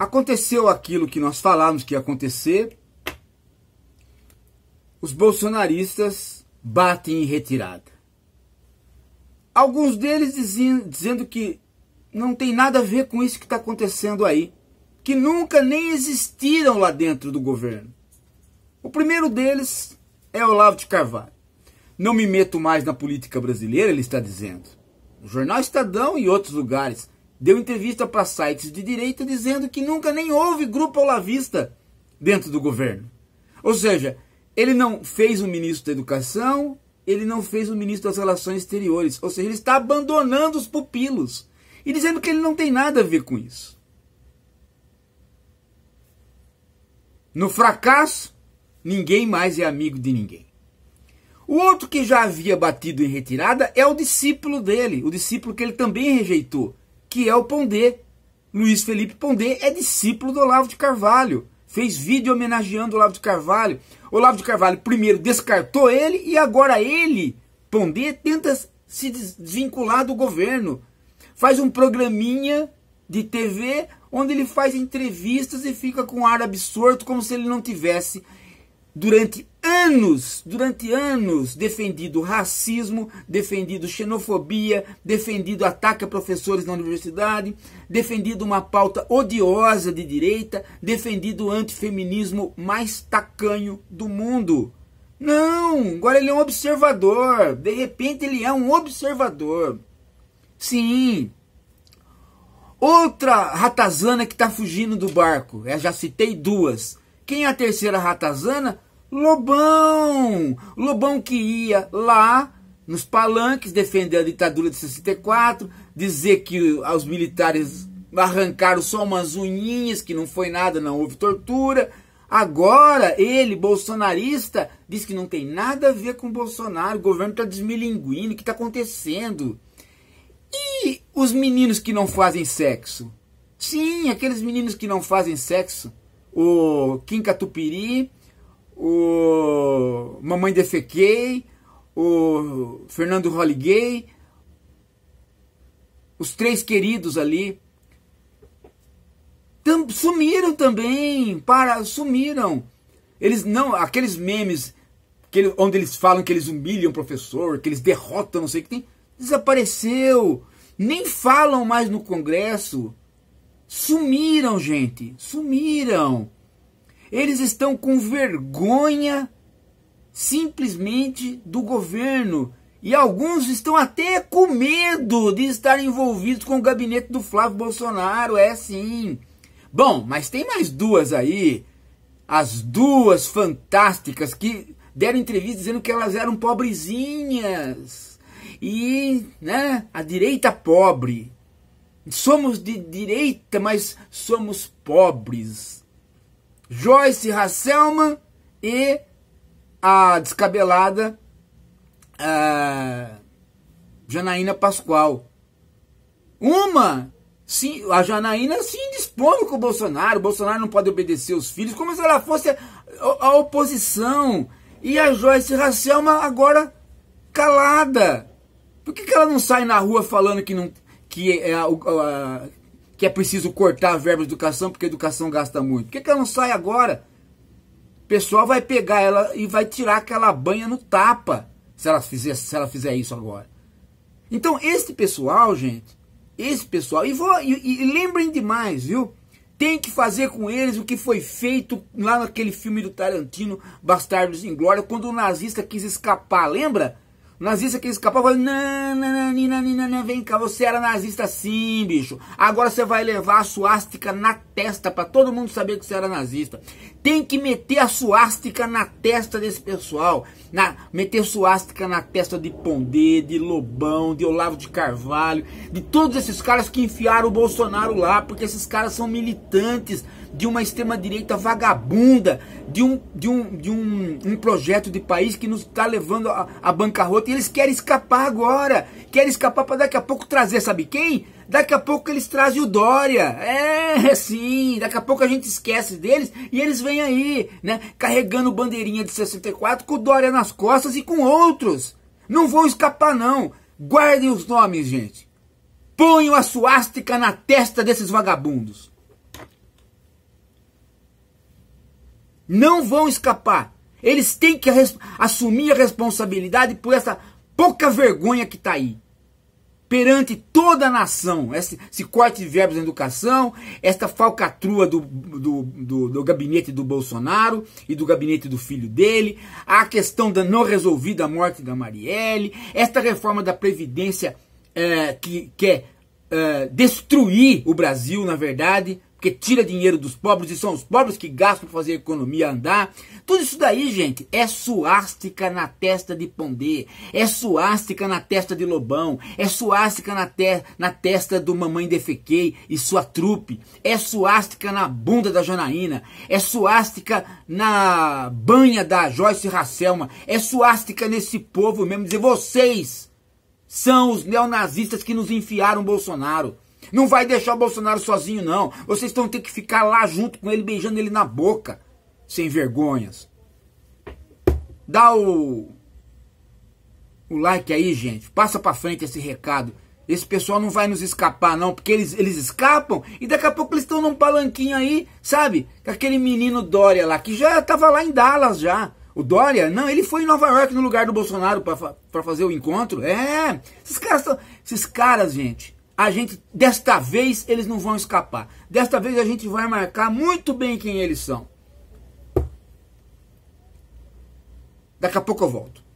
Aconteceu aquilo que nós falávamos que ia acontecer. Os bolsonaristas batem em retirada. Alguns deles diziam, dizendo que não tem nada a ver com isso que está acontecendo aí, que nunca nem existiram lá dentro do governo. O primeiro deles é Olavo de Carvalho. Não me meto mais na política brasileira, ele está dizendo. O jornal Estadão e outros lugares deu entrevista para sites de direita dizendo que nunca nem houve grupo olavista dentro do governo. Ou seja, ele não fez o ministro da Educação, ele não fez o ministro das Relações Exteriores. Ou seja, ele está abandonando os pupilos e dizendo que ele não tem nada a ver com isso. No fracasso, ninguém mais é amigo de ninguém. O outro que já havia batido em retirada é o discípulo dele, o discípulo que ele também rejeitou, que é o Pondé. Luiz Felipe Pondé é discípulo do Olavo de Carvalho. Fez vídeo homenageando o Olavo de Carvalho. O Olavo de Carvalho primeiro descartou ele e agora ele, Pondé, tenta se desvincular do governo. Faz um programinha de TV onde ele faz entrevistas e fica com ar absorto como se ele não tivesse durante anos, durante anos, defendido racismo, defendido xenofobia, defendido ataque a professores na universidade, defendido uma pauta odiosa de direita, defendido o antifeminismo mais tacanho do mundo. Não, agora ele é um observador. De repente ele é um observador. Sim. Outra ratazana que está fugindo do barco. Eu já citei duas. Quem é a terceira ratazana? Lobão! Lobão que ia lá nos palanques defender a ditadura de 64, dizer que os militares arrancaram só umas unhinhas, que não foi nada, não houve tortura. Agora ele, bolsonarista, diz que não tem nada a ver com Bolsonaro, o governo está desmilinguindo, o que está acontecendo? E os meninos que não fazem sexo? Sim, aqueles meninos que não fazem sexo o Kim Catupiri, o Mamãe Defequei, o Fernando Holliday, os três queridos ali, tam, sumiram também, para, sumiram. Eles não, aqueles memes que ele, onde eles falam que eles humilham o professor, que eles derrotam, não sei o que tem, desapareceu. Nem falam mais no Congresso. Sumiram, gente, sumiram. Eles estão com vergonha simplesmente do governo. E alguns estão até com medo de estar envolvidos com o gabinete do Flávio Bolsonaro, é sim. Bom, mas tem mais duas aí. As duas fantásticas que deram entrevista dizendo que elas eram pobrezinhas. E, né, a direita pobre. Somos de direita, mas somos pobres. Joyce Hasselman e a descabelada ah, Janaína Pascoal. Uma, sim, a Janaína se indispondo com o Bolsonaro. O Bolsonaro não pode obedecer os filhos, como se ela fosse a, a oposição. E a Joyce Hasselman agora calada. Por que, que ela não sai na rua falando que não, que é, é a, a, que é preciso cortar verba de educação porque a educação gasta muito? Por que, que ela não sai agora? O pessoal vai pegar ela e vai tirar aquela banha no tapa se ela fizer, se ela fizer isso agora. Então, esse pessoal, gente, esse pessoal, e, vou, e, e lembrem demais, viu? tem que fazer com eles o que foi feito lá naquele filme do Tarantino, Bastardos em Glória, quando o nazista quis escapar, lembra? O nazista que escapou falou: não, não, não, não, não, vem cá, você era nazista sim, bicho. Agora você vai levar a suástica na testa para todo mundo saber que você era nazista. Tem que meter a suástica na testa desse pessoal. Na, meter suástica na testa de Pondé, de Lobão, de Olavo de Carvalho, de todos esses caras que enfiaram o Bolsonaro lá, porque esses caras são militantes de uma extrema-direita vagabunda, de um, de um, de um, um projeto de país que nos está levando a, a bancarrota e eles querem escapar agora. Querem escapar para daqui a pouco trazer, sabe quem? Daqui a pouco eles trazem o Dória. É, sim. Daqui a pouco a gente esquece deles e eles vêm aí, né? Carregando bandeirinha de 64 com o Dória nas costas e com outros. Não vão escapar, não. Guardem os nomes, gente. Ponham a suástica na testa desses vagabundos. Não vão escapar. Eles têm que assumir a responsabilidade por essa pouca vergonha que está aí. Perante toda a nação, esse, esse corte de verbos na educação, esta falcatrua do, do, do, do, gabinete do Bolsonaro e do gabinete do filho dele, a questão da não resolvida morte da Marielle, esta reforma da Previdência é, que quer é, destruir o Brasil, na verdade, porque tira dinheiro dos pobres e são os pobres que gastam para fazer a economia andar. Tudo isso daí, gente, é suástica na testa de Pondé, é suástica na testa de Lobão, é suástica na, te na testa do Mamãe Defequei e sua trupe, é suástica na bunda da Janaína, é suástica na banha da Joyce Racelma, é suástica nesse povo mesmo, dizer vocês são os neonazistas que nos enfiaram Bolsonaro. Não vai deixar o Bolsonaro sozinho, não. Vocês vão ter que ficar lá junto com ele, beijando ele na boca. Sem vergonhas. Dá o, o like aí, gente. Passa para frente esse recado. Esse pessoal não vai nos escapar, não, porque eles, eles escapam e daqui a pouco eles estão num palanquinho aí, sabe? Com aquele menino Dória lá, que já estava lá em Dallas já. O Dória, não, ele foi em Nova York no lugar do Bolsonaro para fazer o encontro. É, esses caras, tão, esses caras, gente, a gente, desta vez, eles não vão escapar. Desta vez a gente vai marcar muito bem quem eles são. Daqui a pouco eu volto.